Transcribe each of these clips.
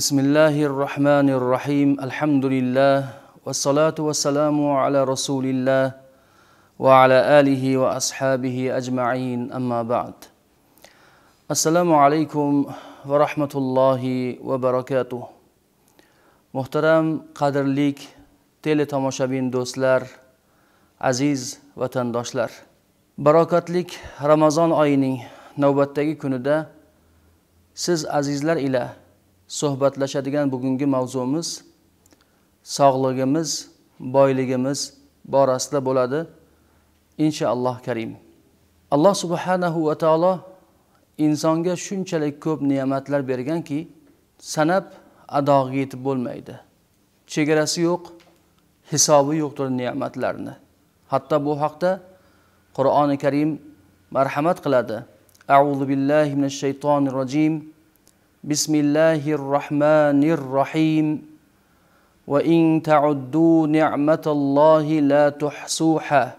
بسم الله الرحمن الرحيم الحمد لله والصلاة والسلام على رسول الله وعلى آله وأصحابه أجمعين أما بعد السلام عليكم ورحمة الله وبركاته محترم قدر ليك تيلي تماشبين دوستلار aziz vatandoshlar barokatlik ramazon oyining navbatdagi kunida siz azizlar ila suhbatlashadigan bugungi mavzumiz sog'lig'imiz boyligimiz borasida bo'ladi inshaalloh karim alloh subhanahu va taolo insonga shunchalik ko'p ne'matlar berganki sanab adog'iga yetib bo'lmaydi chegarasi yo'q hisobi yo'qdir ne'matlarni hatto bu haqda qur'oni karim marhamat qiladi auzu billahi minash shaytonir rojim بسم الله الرحمن الرحيم وإن تعدوا نعمة الله لا تحصوها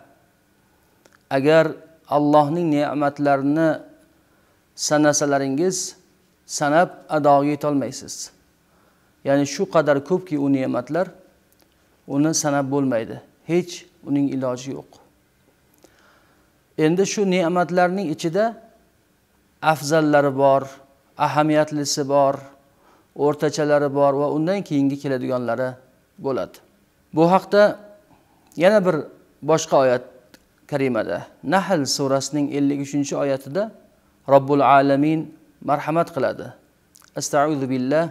agar Allohning ne'matlarini sanasalaringiz sanab ado etolmaysiz ya'ni shu qadar ko'pki u ne'matlar uni sanab bo'lmaydi hech uning iloji yo'q endi shu ne'matlarning ichida afzallari bor ahamiyatlisi bor o'rtachalari bor va undan keyingi keladiganlari bo'ladi bu haqda yana bir boshqa oyat karimada nahl surasining ellik uchinchi oyatida robbul alamin marhamat qiladi astaudu billah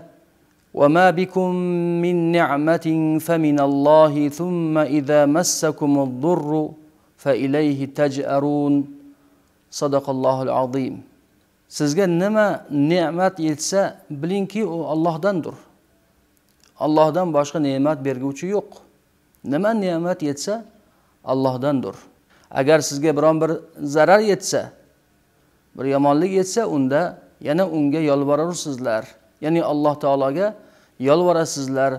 وما بكم من نعمة فمن الله ثم إذا مسكم الضر فإليه تجأرون صدق الله العظيم sizga nima ne'mat yetsa bilingki u ollohdandir ollohdan boshqa ne'mat berguvchi yo'q nima ne'mat yetsa ollohdandir agar sizga biron bir zarar yetsa bir yomonlik yetsa unda yana unga yolvorarsizlar ya'ni alloh taologa yolvorasizlar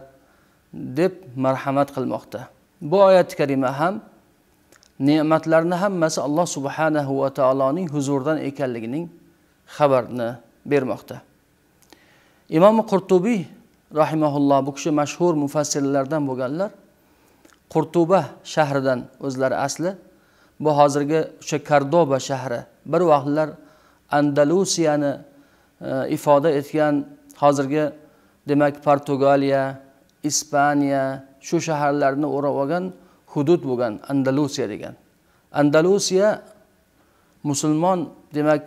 deb marhamat qilmoqda bu oyati karima ham ne'matlarni hammasi alloh subhanahu va taoloning huzuridan ekanligining xabarni bermoqda imom qurtubiy rahimaulloh bu kishi mashhur mufassirlardan bo'lganlar qurtuba shahridan o'zlari asli bu hozirgi o'sha kardoba shahri bir vaqtlar andalusiyani e, ifoda etgan hozirgi demak portugaliya ispaniya shu shaharlarni o'rab olgan hudud bo'lgan andalusiya degan andalusiya musulmon demak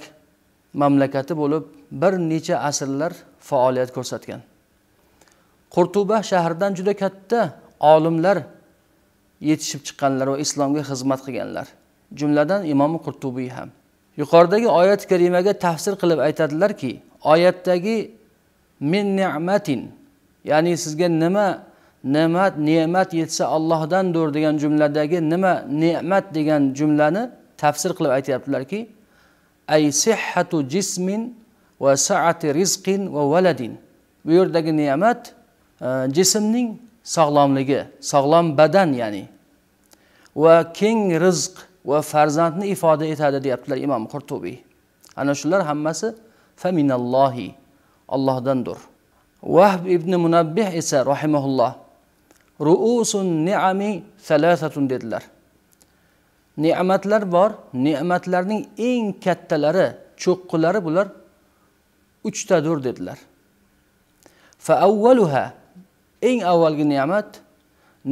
mamlakati bo'lib bir necha asrlar faoliyat ko'rsatgan qurtuba shahridan juda katta olimlar yetishib chiqqanlar va islomga xizmat qilganlar jumladan imom qurtubiy ham yuqoridagi oyat karimaga tafsir qilib aytadilarki oyatdagi min ne'matin ya'ni sizga nima ne'mat ne'mat yetsa ollohdandir degan jumladagi nima ne'mat degan jumlani tafsir qilib aytyaptilarki ay sihhatu jismin va saati rizqin va valadin bu yerdagi ne'mat e, jismning sog'lomligi sog'lom badan ya'ni va keng rizq va farzandni ifoda etadi deyaptilar imom qurtubiy ana shular hammasi faminallohi allohdandir vahb ibn munabbih esa rahimahulloh ruusun niami salasatun dedilar ne'matlar bor ne'matlarning eng kattalari cho'qqilari bular uchtadir dedilar faavvaluha eng avvalgi ne'mat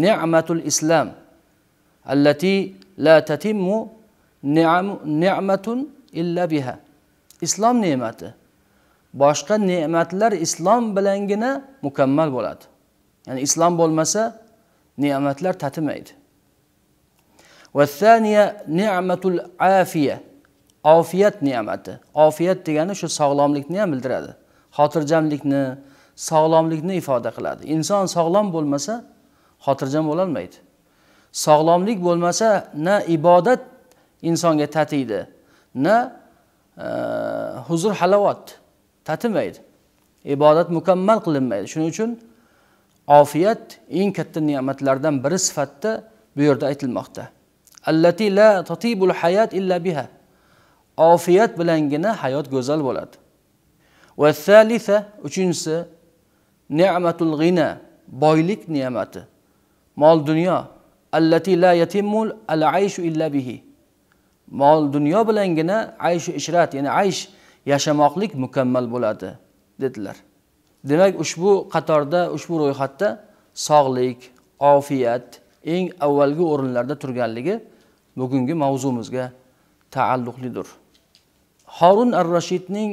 ne'matul islom allati la tatimmu ne'matun illa biha islom ne'mati boshqa ne'matlar islom bilangina mukammal bo'ladi ya'ni islom bo'lmasa ne'matlar tatimaydi vassaniya ne'matul afiya ofiyat ne'mati ofiyat degani shu sog'lomlikni ham bildiradi xotirjamlikni sog'lomlikni ifoda qiladi inson sog'lom bo'lmasa xotirjam bo'lolmaydi sog'lomlik bo'lmasa na ibodat insonga tatiydi na e, huzur halovat tatimaydi ibodat mukammal qilinmaydi shuning uchun ofiyat eng katta ne'matlardan biri sifatida bu yerda aytilmoqda allati la tatibul hayat illa biha ofiyat bilangina hayot go'zal bo'ladi va salisa uchinchisi ne'matul g'ina boylik ne'mati mol dunyo allati la yatimul al aysh illa bihi mol dunyo bilangina aysh ishrat ya'ni aysh yashamoqlik mukammal bo'ladi dedilar demak ushbu qatorda ushbu ro'yxatda sog'lik ofiyat eng avvalgi o'rinlarda turganligi bugungi mavzumizga taalluqlidir horun ar rashidning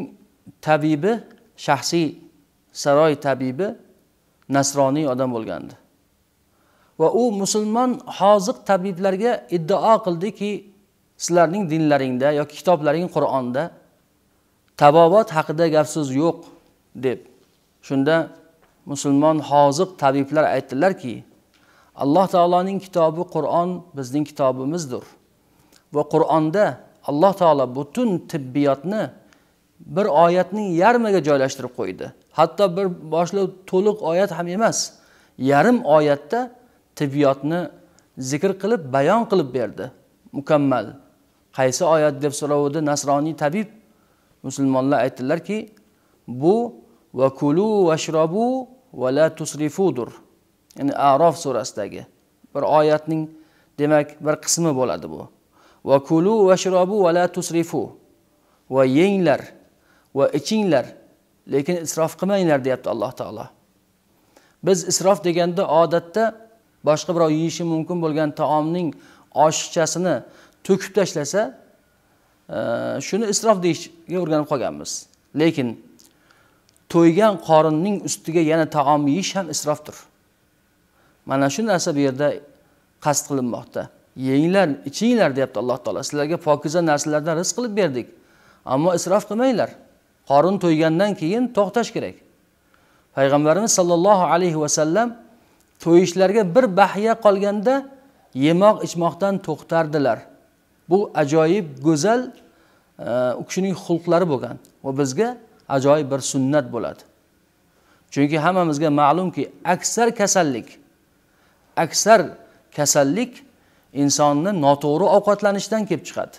tabibi shaxsiy saroy tabibi nasroniy odam bo'lgandi va u musulmon hoziq tabiblarga iddao qildiki sizlarning dinlaringda yoki kitoblaring qur'onda tabobat haqida gap so'z yo'q deb shunda musulmon hoziq tabiblar aytdilarki alloh taoloning kitobi qur'on bizning kitobimizdir va qur'onda alloh taolo butun tibbiyotni bir oyatning yarmiga joylashtirib qo'ydi hatto bir boshliq to'liq oyat ham emas yarim oyatda tibbiyotni zikr qilib bayon qilib berdi mukammal qaysi oyat deb so'ravdi nasroniy tabib musulmonlar aytdilarki bu va vakulu vashrobu va la tusrifudur ya'ni arof surasidagi bir oyatning demak bir qismi bo'ladi bu va kulu va shirobu va la tusrifu va yenglar va ichinglar lekin isrof qilmanglar deyapti alloh taolo biz isrof deganda odatda boshqa birov yeyishi mumkin bo'lgan taomning oshiqchasini to'kib tashlasa e, shuni isrof deyishga o'rganib qolganmiz lekin to'ygan qorinning ustiga yana taom yeyish ham isrofdir mana shu narsa bu yerda qasd qilinmoqda yenglar ichinglar deyapti alloh taolo sizlarga pokiza narsalardan rizq qilib berdik ammo isrof qilmanglar qorin to'ygandan keyin to'xtash kerak payg'ambarimiz sollallohu alayhi vasallam to'yishlarga bir bahya qolganda yemoq ichmoqdan to'xtardilar bu ajoyib go'zal u kishining xulqlari bo'lgan va bizga ajoyib bir sunnat bo'ladi chunki hammamizga ma'lumki aksar kasallik aksar kasallik insonni noto'g'ri ovqatlanishdan kelib chiqadi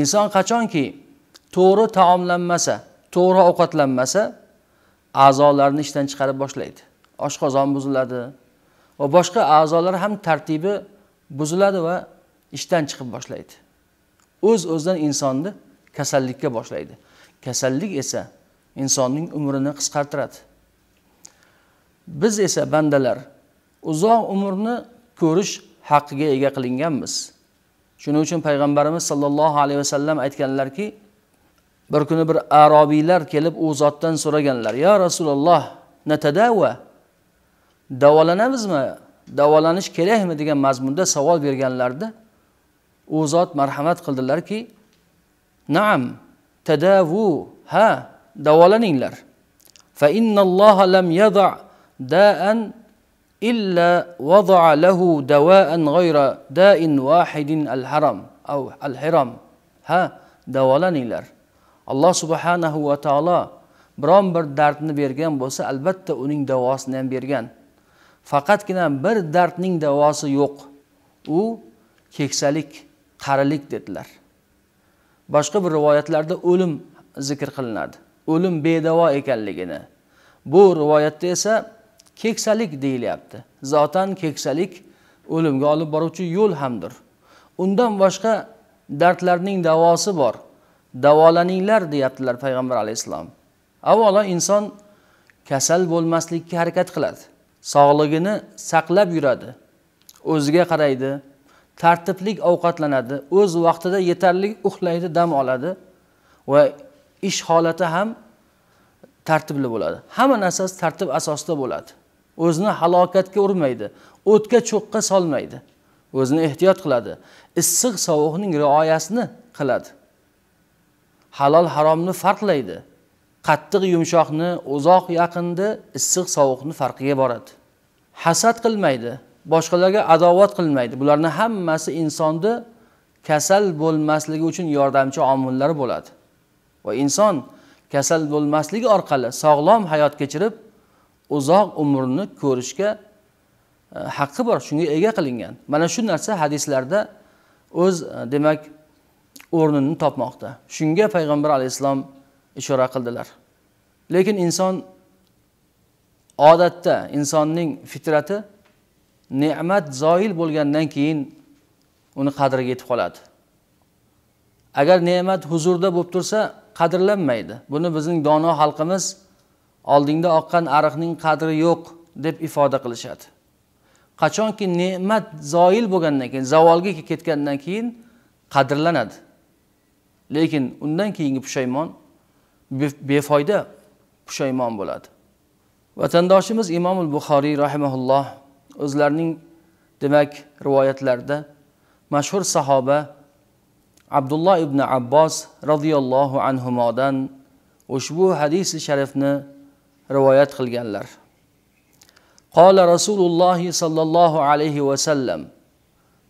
inson qachonki to'g'ri taomlanmasa to'g'ri ovqatlanmasa a'zolarni ishdan chiqarib boshlaydi oshqozon buziladi va boshqa a'zolar ham tartibi buziladi va ishdan chiqib boshlaydi o'z Öz o'zidan insonni kasallikka boshlaydi kasallik esa insonning umrini qisqartiradi biz esa bandalar uzoq umrni ko'rish haqqiga ega qilinganmiz shuning uchun payg'ambarimiz sollallohu alayhi vasallam aytganlarki bir kuni bir arobiylar kelib u zotdan so'raganlar yo rasululloh natadava davolanamizmi davolanish kerakmi degan mazmunda savol berganlarida u zot marhamat qildilarki naam tadavu ha davolaninglar fa innalloha lam yada daan إلا وضع له دواء غير داء واحد الحرم أو الحرم ها davolaninglar alloh subhanahu va taolo biron bir dardni bergan bo'lsa albatta uning davosini ham bergan faqatgina bir dardning davosi yo'q u keksalik qarilik dedilar boshqa bir rivoyatlarda o'lim zikr qilinadi o'lim bedavo ekanligini bu rivoyatda esa keksalik deyilyapti zotan keksalik o'limga olib boruvchi yo'l hamdir undan boshqa dardlarning davosi bor davolaninglar deyaptilar payg'ambar alayhissalom avvalo inson kasal bo'lmaslikka harakat qiladi sog'lig'ini saqlab yuradi o'ziga qaraydi tartibli ovqatlanadi o'z vaqtida yetarli uxlaydi dam oladi va ish holati ham tartibli bo'ladi hamma narsasi tartib asosida bo'ladi o'zini halokatga urmaydi o'tga cho'qqa solmaydi o'zini ehtiyot qiladi issiq sovuqning rioyasini qiladi halol haromni farqlaydi qattiq yumshoqni uzoq yaqinni issiq sovuqni farqiga boradi hasad qilmaydi boshqalarga adovat qilmaydi bularni hammasi insonni kasal bo'lmasligi uchun yordamchi omillar bo'ladi va inson kasal bo'lmasligi orqali sog'lom hayot kechirib uzoq umrni ko'rishga e, haqqi bor shunga ega qilingan mana shu narsa hadislarda o'z e, demak o'rnini topmoqda shunga payg'ambar alayhissalom ishora qildilar lekin inson odatda insonning fitrati ne'mat zoil bo'lgandan keyin uni qadriga yetib qoladi agar ne'mat huzurda bo'lib tursa qadrlanmaydi buni bizning dono xalqimiz oldingda oqqan ariqning qadri yo'q deb ifoda qilishadi qachonki ne'mat zoil bo'lgandan keyin zavolga ketgandan keyin qadrlanadi lekin undan keyingi pushaymon befoyda pushaymon bo'ladi vatandoshimiz imomul buxoriy rahimaulloh o'zlarining demak rivoyatlarida mashhur sahoba abdulloh ibn abbos roziyallohu anhudan ushbu hadisi sharifni rivoyat qilganlar qola rasululloh sollallohu alayhi vasallam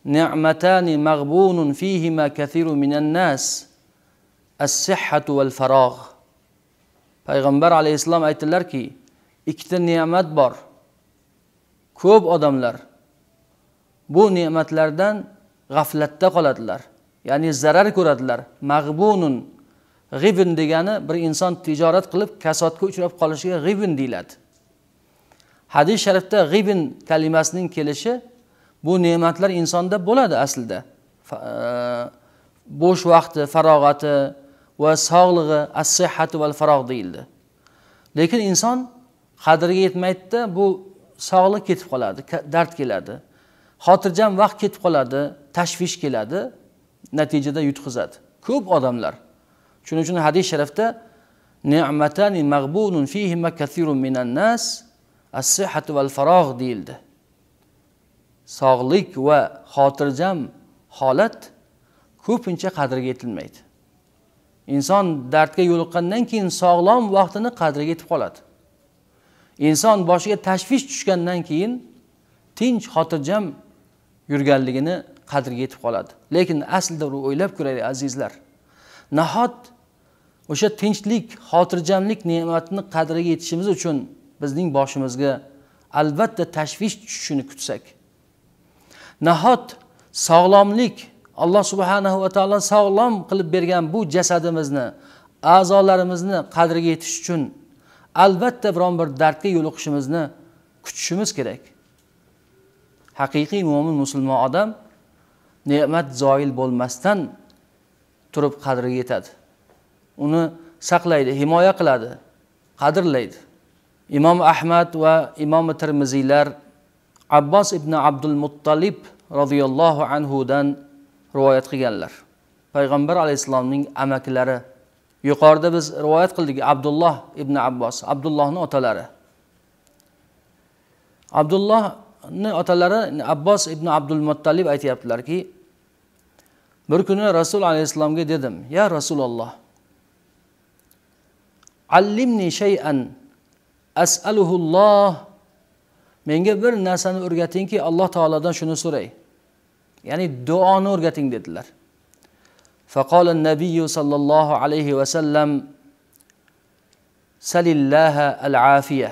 نعمتان مغبون minan nas as-sihhatu val والفراغ payg'ambar alayhissalom aytdilarki ikkita ne'mat bor ko'p odamlar bu ne'matlardan g'aflatda qoladilar ya'ni zarar ko'radilar mag'bunun g'ibn degani bir inson tijorat qilib kasodga uchrab qolishiga g'ibn deyiladi hadis sharifda g'ibn kalimasining kelishi bu ne'matlar insonda bo'ladi aslida e, bo'sh vaqti farog'ati va sog'lig'i assihati val farog' deyildi lekin inson qadriga yetmaydida bu sog'liq ketib qoladi dard keladi xotirjam vaqt ketib qoladi tashvish keladi natijada yutqizadi ko'p odamlar shuning uchun hadis sharifda ne'matani mag'bunun fihima kathirun minan nas as-sihhatu val farogh deyildi sog'lik va xotirjam holat ko'pincha qadriga yetilmaydi inson dardga yo'liqqandan keyin sog'lom vaqtini qadriga yetib qoladi inson boshiga tashvish tushgandan keyin tinch xotirjam yurganligini qadriga yetib qoladi lekin aslida o'ylab ko'raylik azizlar nahot o'sha tinchlik xotirjamlik ne'matini qadriga yetishimiz uchun bizning boshimizga albatta tashvish tushishini kutsak nahot sog'lomlik alloh subhanahu va taolo sog'lom qilib bergan bu jasadimizni a'zolarimizni qadriga yetish uchun albatta biron bir dardga yo'liqishimizni kutishimiz kerak haqiqiy mo'min musulmon odam ne'mat zoil bo'lmasdan turib qadriga yetadi uni saqlaydi himoya qiladi qadrlaydi imom ahmad va imom termiziylar abbos ibn abdul muttalib roziyallohu anhudan rivoyat qilganlar payg'ambar alayhissalomning amakilari yuqorida biz rivoyat qildik abdulloh ibn abbos abdullohni otalari abdullohni otalari abbos ibn abdul muttalib aytyaptilarki bir kuni rasul alayhissalomga dedim ya rasululloh allimni shayan asaluhulloh menga bir narsani o'rgatingki alloh taolodan shuni so'ray ya'ni duoni o'rgating dedilar فقال النبي صلى الله عليه وسلم سل الله العافية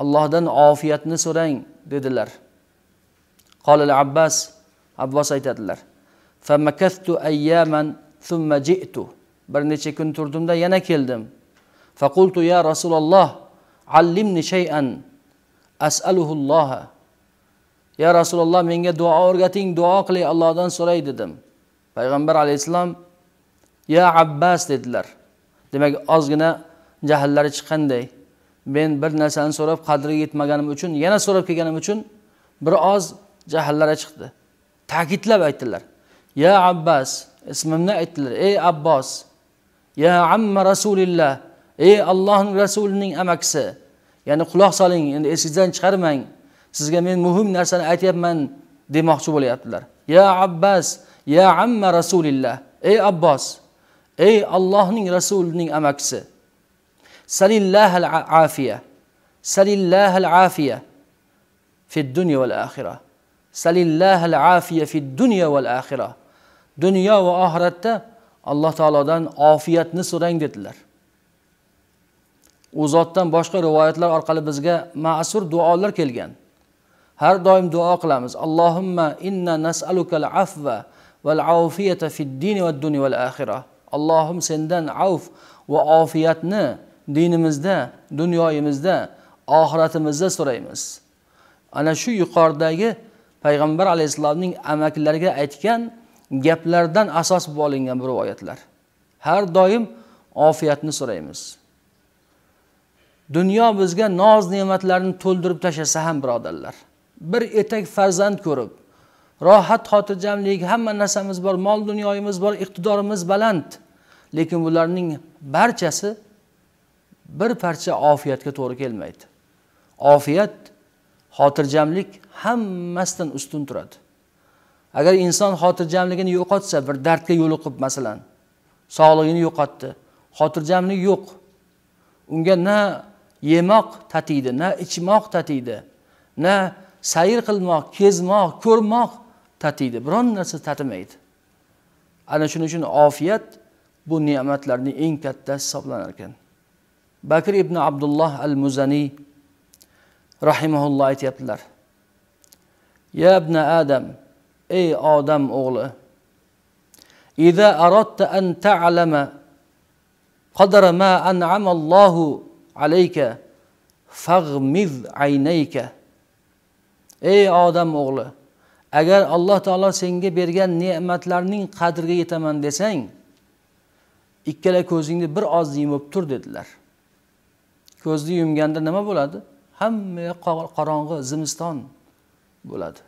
allohdan ofiyatni so'rang dedilar قال abbas abbos aytadilar فمكثت أياما ثم جئت bir necha kun turdimda yana keldim فقلت يا رسول الله علمني شيئا أسأله الله يا رسول الله menga duo o'rgating duo qilay Allohdan so'ray dedim payg'ambar alayhissalom ya abbas dedilar demak ozgina jahllari chiqqanday men bir narsani so'rab qadriga yetmaganim uchun yana so'rab kelganim uchun bir oz jahllari chiqdi ta'kidlab aytdilar ya abbas ismimni aytdilar ey abbos ya amma rasulilloh ey allohning rasulining amakisi ya'ni quloq soling endi esingizdan chiqarmang sizga men muhim narsani aytyapman demoqchi bo'lyaptilar ya abbas ya amma rasulillah ey abbos ey allohning rasulining amakisi salillahal afiya salillahal afiya fi dunya val axira salillahal afiya fi dunya val axira dunyo va oxiratda alloh taolodan ofiyatni so'rang dedilar u zotdan boshqa rivoyatlar orqali bizga ma'sur duolar kelgan har doim duo qilamiz allohimma inna nasalukal afva val afiyata fid dini va dunya val axira allohim sendan avf va ofiyatni dinimizda dunyoyimizda oxiratimizda so'raymiz ana shu yuqoridagi payg'ambar alayhissalomning amakilariga aytgan gaplardan asos bo'lib olingan bu rivoyatlar har doim ofiyatni so'raymiz dunyo bizga noz ne'matlarni to'ldirib tashlasa ham birodarlar bir etak farzand ko'rib rohat xotirjamlik hamma narsamiz bor mol dunyoyimiz bor iqtidorimiz baland lekin bularning barchasi bir parcha ofiyatga to'g'ri kelmaydi ofiyat xotirjamlik hammasidan ustun turadi agar inson xotirjamligini yo'qotsa bir dardga yo'liqib masalan sog'lig'ini yo'qotdi xotirjamlik yo'q unga na yemoq tatiydi na ichmoq tatiydi na sayr qilmoq kezmoq ko'rmoq tatiydi biron narsa tatimaydi ana shuning uchun ofiyat bu ne'matlarning eng kattasi hisoblanar ekan bakr ibn abdulloh al muzaniy rahimaulloh aytyaptilar ya ibna adam ey odam o'g'li ida arotta an ta'lama qadara ma أنعم alayka fag'miz aynayka ey odam o'g'li agar alloh taolo senga bergan ne'matlarning qadriga yetaman desang ikkala ko'zingni bir oz yumib tur dedilar ko'zni yumganda nima bo'ladi hamma yoq qorong'i zimiston bo'ladi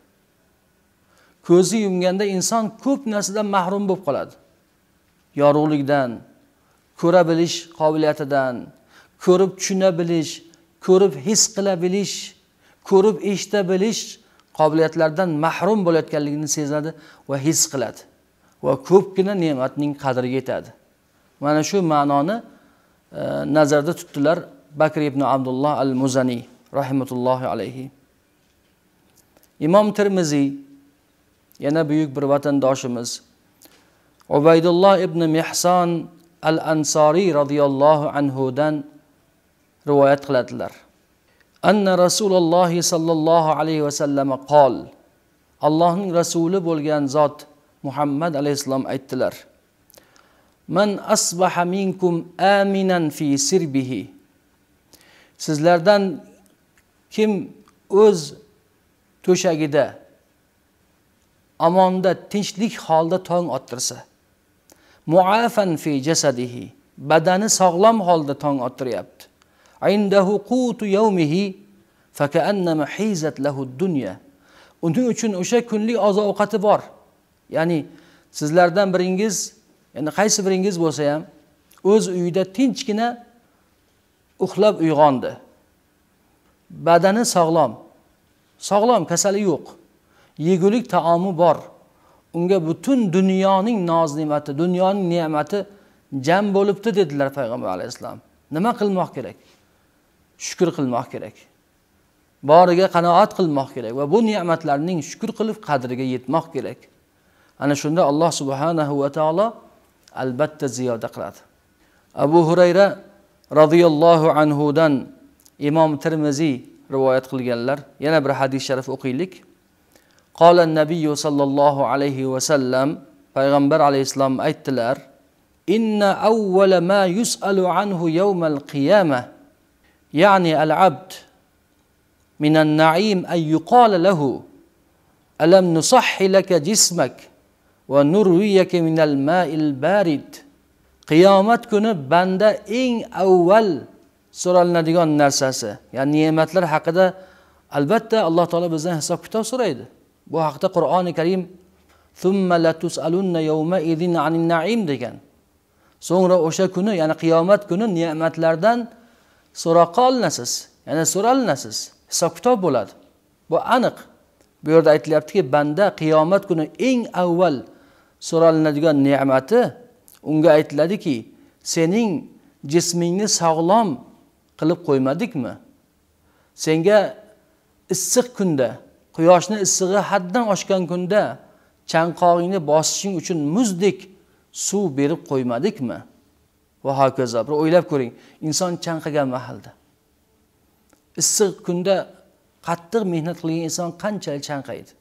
ko'zni yumganda inson ko'p narsadan mahrum bo'lib qoladi yorug'likdan ko'ra bilish qobiliyatidan ko'rib tushuna bilish ko'rib his qila bilish ko'rib eshita bilish qobiliyatlaridan mahrum bo'layotganligini sezadi va his qiladi va ko'pgina ne'matning qadriga yetadi mana shu ma'noni e, nazarda tutdilar bakr ibn abdulloh al muzaniy rahimatullohi alayhi imom termiziy yana buyuk bir vatandoshimiz ubaydulloh ibn mehson al ansoriy roziyallohu anhudan rivoyat qiladilar anna rasulullohi sollallohu alayhi vasallam qol allohning rasuli bo'lgan zot muhammad alayhissalom aytdilar man asbaha minkum aminan fi sirbihi sizlardan kim o'z to'shagida amonda tinchlik holda tong ottirsa muafan fi jasadihi badani sog'lom holda tong ottiryapti indahu qutu yawmihi fakannama hizat lahu dunya uning uchun o'sha kunlik oziq ovqati bor ya'ni sizlardan biringiz ya'ni qaysi biringiz bo'lsa ham o'z uyida tinchgina uxlab uyg'ondi badani sog'lom sog'lom kasali yo'q yegulik taomi bor unga butun dunyoning noz ne'mati dunyoning ne'mati jam bo'libdi dedilar payg'ambar alayhissalom nima qilmoq kerak shukur qilmoq kerak boriga qanoat qilmoq kerak va bu ne'matlarning shukur qilib qadriga yetmoq kerak ana shunda alloh subhanahu va taolo albatta ziyoda qiladi abu hurayra roziyallohu anhudan imom termiziy rivoyat qilganlar yana bir hadis sharif o'qiylik qola nabiyu sollallohu alayhi vasallam payg'ambar alayhissalom aytdilar inna avvala ma yusalu anhu yawmal qiyamah يعني العبد من النعيم أن يقال له ألم نصح لك جسمك ونرويك من الماء البارد qiyomat kuni banda eng avval so'ralinadigan narsasi ya'ni ne'matlar haqida albatta alloh taolo bizdan hisob kitob so'raydi bu haqida qur'oni karim degan so'ngra o'sha kuni ya'ni qiyomat kuni ne'matlardan so'roqqa olinasiz ya'ni so'ralinasiz hisob kitob bo'ladi bu aniq bu yerda aytilyaptiki banda qiyomat kuni eng avval so'ralinadigan ne'mati unga aytiladiki sening jismingni sog'lom qilib qo'ymadikmi senga issiq kunda quyoshni issig'i haddan oshgan kunda chanqog'ingni bosishing uchun muzdek suv berib qo'ymadikmi va hokazo bir o'ylab ko'ring inson chanqagan mahalda issiq kunda qattiq mehnat qilgan inson qanchalik chanqaydi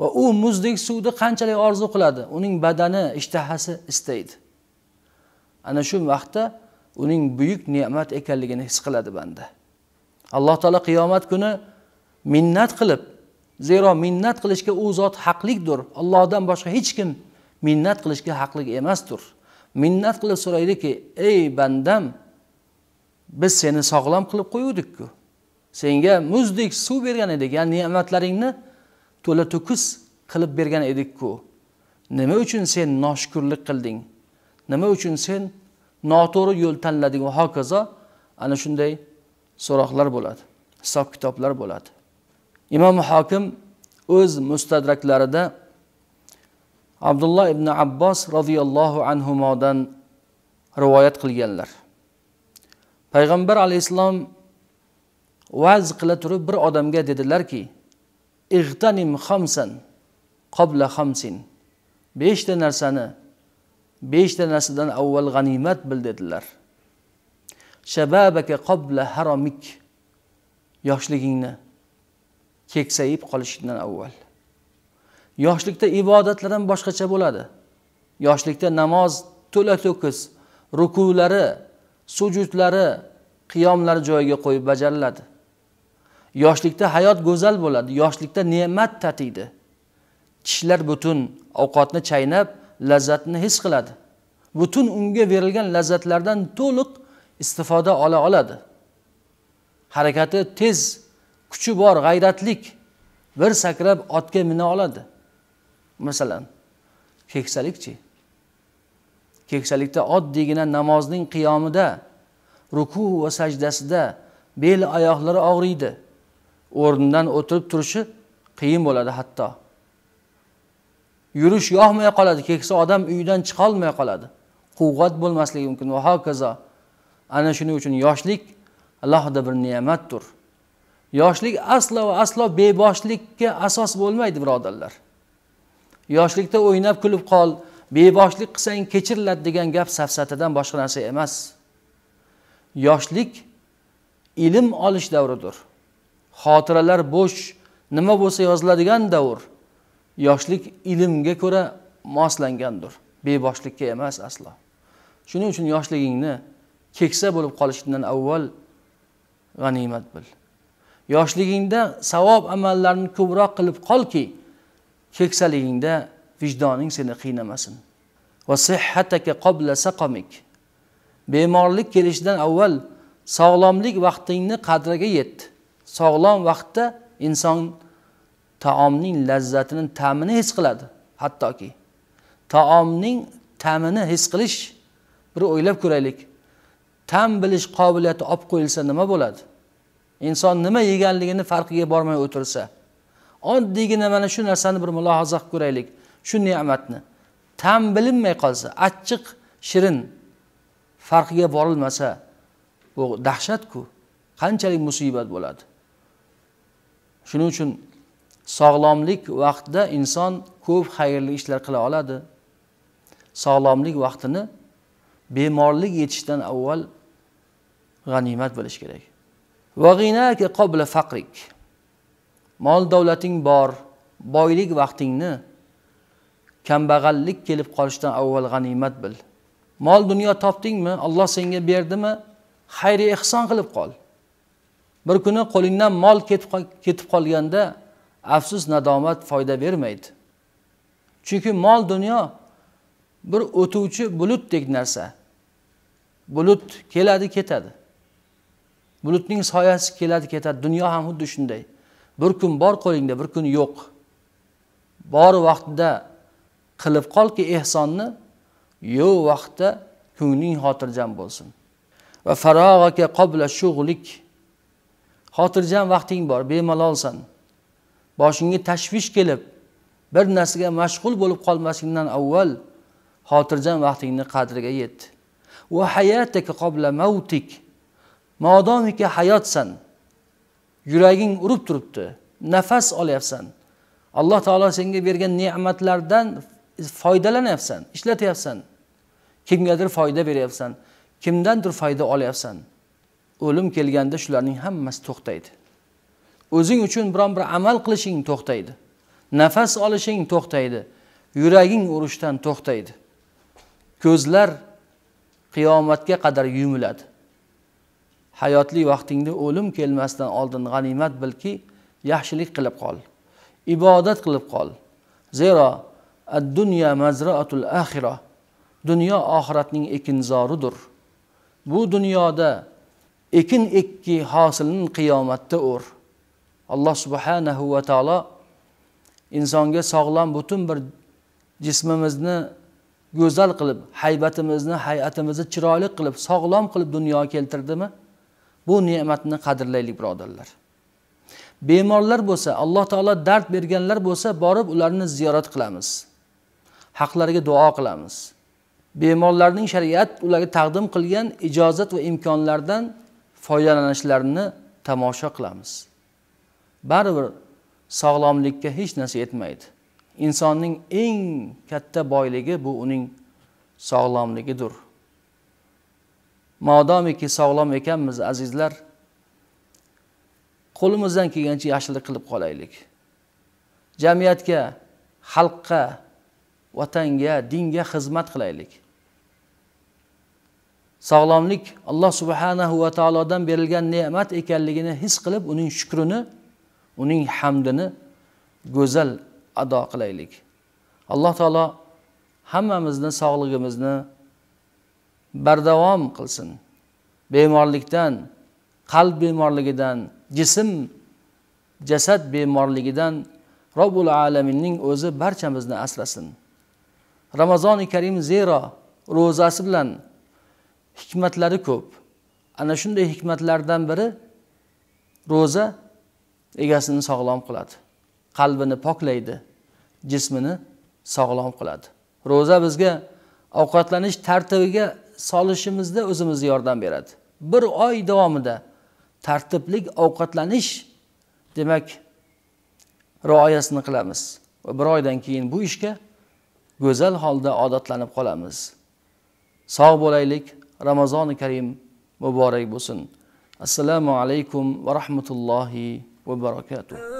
va u muzdek suvni qanchalik orzu qiladi uning badani ishtahasi istaydi ana shu vaqtda uning buyuk ne'mat ekanligini his qiladi banda alloh taolo qiyomat kuni minnat qilib zero minnat qilishga u zot haqlikdir allohdan boshqa hech kim minnat qilishga haqli emasdir minnat qilib so'raydiki ey bandam biz seni sog'lom qilib qo'yguvdikku senga muzdek suv bergan edik ya'ni ne'matlaringni to'la to'kis qilib bergan edikku nima uchun sen noshukurlik qilding nima uchun sen noto'g'ri yo'l tanlading va hokazo ana shunday so'roqlar bo'ladi hisob kitoblar bo'ladi imom hokim o'z mustadraklarida abdulloh ibn abbos roziyallohu anhudan rivoyat qilganlar payg'ambar alayhissalom va'z qila turib bir odamga dedilarki ig'tanim xamsan qobla xamsin beshta narsani beshta narsadan avval g'animat bil dedilar shababaka qobla haromik yoshligingni keksayib qolishingdan avval yoshlikda ibodatlar ham boshqacha bo'ladi yoshlikda namoz to'la to'kis rukulari sujudlari qiyomlari joyiga qo'yib bajariladi yoshlikda hayot go'zal bo'ladi yoshlikda ne'mat tatiydi tishlar butun ovqatni chaynab lazzatni his qiladi butun unga berilgan lazzatlardan to'liq istifoda ola oladi harakati tez kuchi bor g'ayratlik bir sakrab otga mina oladi masalan keksalikchi keksalikda oddiygina namozning qiyomida ruku va sajdasida bel oyoqlari og'riydi o'rnidan o'tirib turishi qiyin bo'ladi hatto yurish yoqmay qoladi keksa odam uydan chiqolmay qoladi quvvat bo'lmasligi mumkin va hokazo ana shuning uchun yoshlik alohida bir ne'matdir yoshlik aslo va aslo beboshlikka asos bo'lmaydi birodarlar yoshlikda o'ynab kulib qol beboshlik qilsang kechiriladi degan gap safsatadan boshqa narsa emas yoshlik ilm olish davridir xotiralar bo'sh nima bo'lsa yoziladigan davr yoshlik ilmga ko'ra moslangandir beboshlikka emas aslo shuning uchun yoshligingni keksa bo'lib qolishdan avval g'animat bil yoshligingda savob amallarni ko'proq qilib qolki keksaligingda vijdoning seni qiynamasin va bemorlik kelishidan avval sog'lomlik vaqtingni qadriga yet sog'lom vaqtda inson taomning lazzatini ta'mini his qiladi hattoki taomning ta'mini his qilish bir o'ylab ko'raylik tam bilish qobiliyati olib qo'yilsa nima bo'ladi inson nima yeganligini farqiga bormay o'tirsa oddiygina mana shu narsani bir mulohaza qilib ko'raylik shu ne'matni tam bilinmay qolsa achchiq shirin farqiga borilmasa bu dahshatku qanchalik musibat bo'ladi shuning uchun sog'lomlik vaqtida inson ko'p xayrli ishlar qila oladi sog'lomlik vaqtini bemorlik yetishdan avval g'animat bilish kerak mol davlating bor boylik vaqtingni kambag'allik kelib qolishidan avval g'animat bil mol dunyo topdingmi olloh senga berdimi xayri ehson qilib qol bir kuni qo'lingdan mol ketib qolganda afsus nadomat foyda bermaydi chunki mol dunyo bir o'tuvchi bulutdek narsa bulut keladi ketadi bulutning soyasi keladi ketadi dunyo ham xuddi shunday bir kun bor qo'lingda bir kun yo'q bor vaqtda qilib qolki ehsonni yo'q vaqtda ko'ngling xotirjam bo'lsin va farog'aka qobla shug'lik xotirjam vaqting bor bemalolsan boshingga tashvish kelib bir narsaga mashg'ul bo'lib qolmasingdan avval xotirjam vaqtingni qadriga yet va hayataka qobla mavtik modomiki hayotsan yuraging urib turibdi nafas olyapsan alloh taolo senga bergan ne'matlardan foydalanyapsan ishlatyapsan kimgadir foyda beryapsan kimdandir foyda olyapsan o'lim kelganda shularning hammasi to'xtaydi o'zing uchun biron bir amal qilishing to'xtaydi nafas olishing to'xtaydi yuraging urishdan to'xtaydi ko'zlar qiyomatga qadar yumiladi hayotli vaqtingda o'lim kelmasdan oldin g'animat bilki yaxshilik qilib qol ibodat qilib qol zero ad dunyo mazraatul axira dunyo oxiratning ekinzoridir bu dunyoda ekin ekki hosilni qiyomatda o'r alloh subhanahu va taolo insonga sog'lom butun bir jismimizni go'zal qilib haybatimizni hay'atimizni chiroyli qilib sog'lom qilib dunyoga keltirdimi bu ne'matni qadrlaylik birodarlar bemorlar bo'lsa alloh taolo dard berganlar bo'lsa borib ularni ziyorat qilamiz haqlariga duo qilamiz bemorlarning shariat ularga taqdim qilgan ijozat va imkonlardan foydalanishlarini tomosha qilamiz baribir sog'lomlikka hech narsa yetmaydi insonning eng katta boyligi bu uning sog'lomligidir modomiki sog'lom ekanmiz azizlar qo'limizdan kelgancha yaxshilik qilib qolaylik jamiyatga xalqqa vatanga dinga xizmat qilaylik sog'lomlik alloh subhanahu va taolodan berilgan ne'mat ekanligini his qilib uning shukrini uning hamdini go'zal ado qilaylik alloh taolo hammamizni sog'lig'imizni bardavom qilsin bemorlikdan qalb bemorligidan jism jasad bemorligidan robbul alaminning o'zi barchamizni asrasin ramazoni karim zero ro'zasi bilan hikmatlari ko'p ana shunday hikmatlardan biri ro'za egasini sog'lom qiladi qalbini poklaydi jismini sog'lom qiladi ro'za bizga ovqatlanish tartibiga solishimizda o'zimizga yordam beradi bir oy davomida tartibli ovqatlanish demak rioyasini qilamiz va bir oydan keyin bu ishga go'zal holda odatlanib qolamiz sog' bo'laylik ramazoni karim muborak bo'lsin assalomu alaykum va rahmatullohi va barakatuh